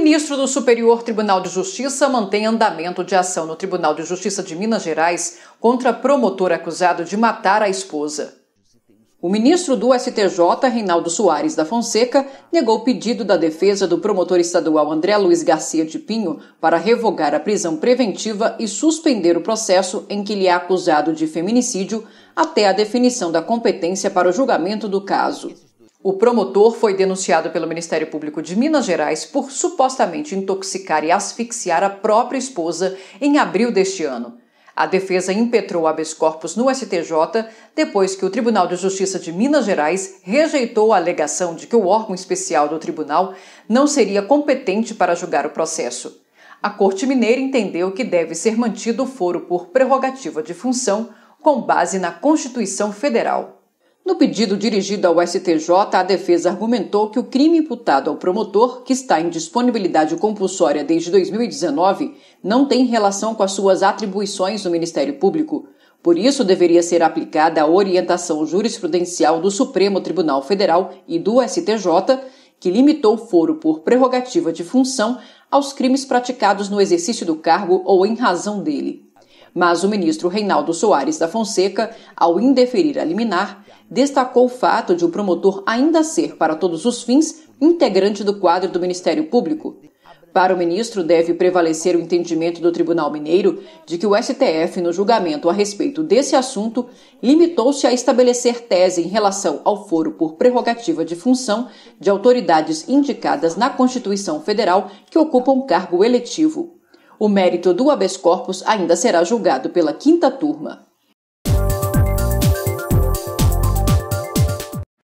Ministro do Superior Tribunal de Justiça mantém andamento de ação no Tribunal de Justiça de Minas Gerais contra promotor acusado de matar a esposa. O ministro do STJ, Reinaldo Soares da Fonseca, negou o pedido da defesa do promotor estadual André Luiz Garcia de Pinho para revogar a prisão preventiva e suspender o processo em que ele é acusado de feminicídio até a definição da competência para o julgamento do caso. O promotor foi denunciado pelo Ministério Público de Minas Gerais por supostamente intoxicar e asfixiar a própria esposa em abril deste ano. A defesa impetrou habeas corpus no STJ depois que o Tribunal de Justiça de Minas Gerais rejeitou a alegação de que o órgão especial do tribunal não seria competente para julgar o processo. A Corte Mineira entendeu que deve ser mantido o foro por prerrogativa de função com base na Constituição Federal. No pedido dirigido ao STJ, a defesa argumentou que o crime imputado ao promotor, que está em disponibilidade compulsória desde 2019, não tem relação com as suas atribuições no Ministério Público. Por isso, deveria ser aplicada a orientação jurisprudencial do Supremo Tribunal Federal e do STJ, que limitou o foro por prerrogativa de função aos crimes praticados no exercício do cargo ou em razão dele. Mas o ministro Reinaldo Soares da Fonseca, ao indeferir a liminar, destacou o fato de o promotor ainda ser, para todos os fins, integrante do quadro do Ministério Público. Para o ministro, deve prevalecer o entendimento do Tribunal Mineiro de que o STF, no julgamento a respeito desse assunto, limitou-se a estabelecer tese em relação ao foro por prerrogativa de função de autoridades indicadas na Constituição Federal que ocupam cargo eletivo. O mérito do habeas corpus ainda será julgado pela quinta turma.